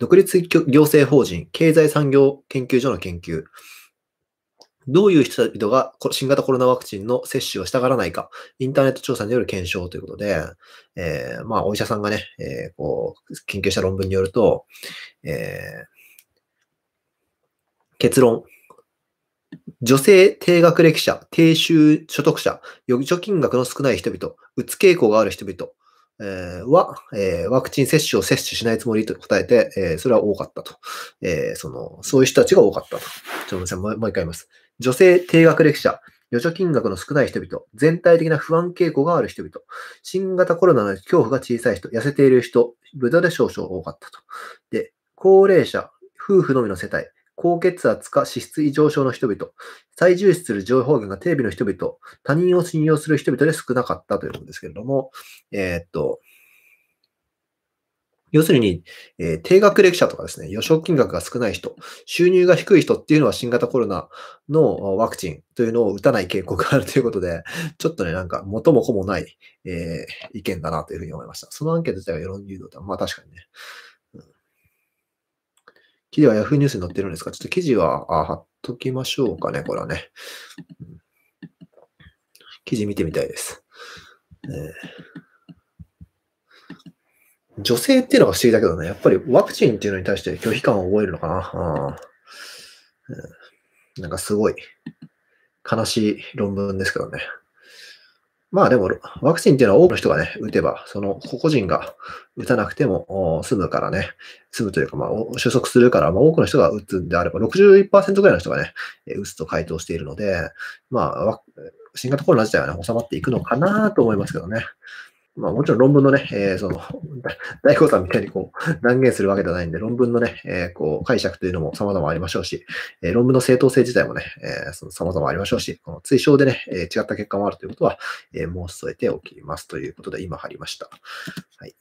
独立行政法人、経済産業研究所の研究。どういう人々が新型コロナワクチンの接種をしたがらないか、インターネット調査による検証ということで、えー、まあ、お医者さんがね、えー、こう、研究した論文によると、えー、結論。女性低学歴者、低収所得者、預貯金額の少ない人々、うつ傾向がある人々、えー、は、えー、ワクチン接種を接種しないつもりと答えて、えー、それは多かったと。えー、その、そういう人たちが多かったと。ちょっとごめんなさい、もう一回言います。女性低学歴者、余剰金額の少ない人々、全体的な不安傾向がある人々、新型コロナの恐怖が小さい人、痩せている人、駄で少々多かったと。で、高齢者、夫婦のみの世帯、高血圧か脂質異常症の人々、再重視する情報源がテレビの人々、他人を信用する人々で少なかったということですけれども、えー、っと、要するに、えー、低学歴者とかですね、予償金額が少ない人、収入が低い人っていうのは新型コロナのワクチンというのを打たない傾向があるということで、ちょっとね、なんか元も子もない、えー、意見だなというふうに思いました。そのアンケート自体が世論誘導とは、まあ確かにね、記事は Yahoo ニュースに載ってるんですかちょっと記事はあ貼っときましょうかね、これはね。記事見てみたいです。えー、女性っていうのが不思議だけどね、やっぱりワクチンっていうのに対して拒否感を覚えるのかな。うん、なんかすごい悲しい論文ですけどね。まあでも、ワクチンっていうのは多くの人がね、打てば、その個人が打たなくても済むからね、済むというか、まあ、収束するから、まあ、多くの人が打つんであれば、61%ぐらいの人がね、打つと回答しているので、まあ、新型コロナ自体はね、収まっていくのかなと思いますけどね。まあもちろん論文のね、えー、その、大工さんみたいにこう、断言するわけではないんで、論文のね、えー、こう、解釈というのも様々ありましょうし、えー、論文の正当性自体もね、えー、その様々ありましょうし、この追証でね、えー、違った結果もあるということは、えー、申し添えておきますということで、今貼りました。はい。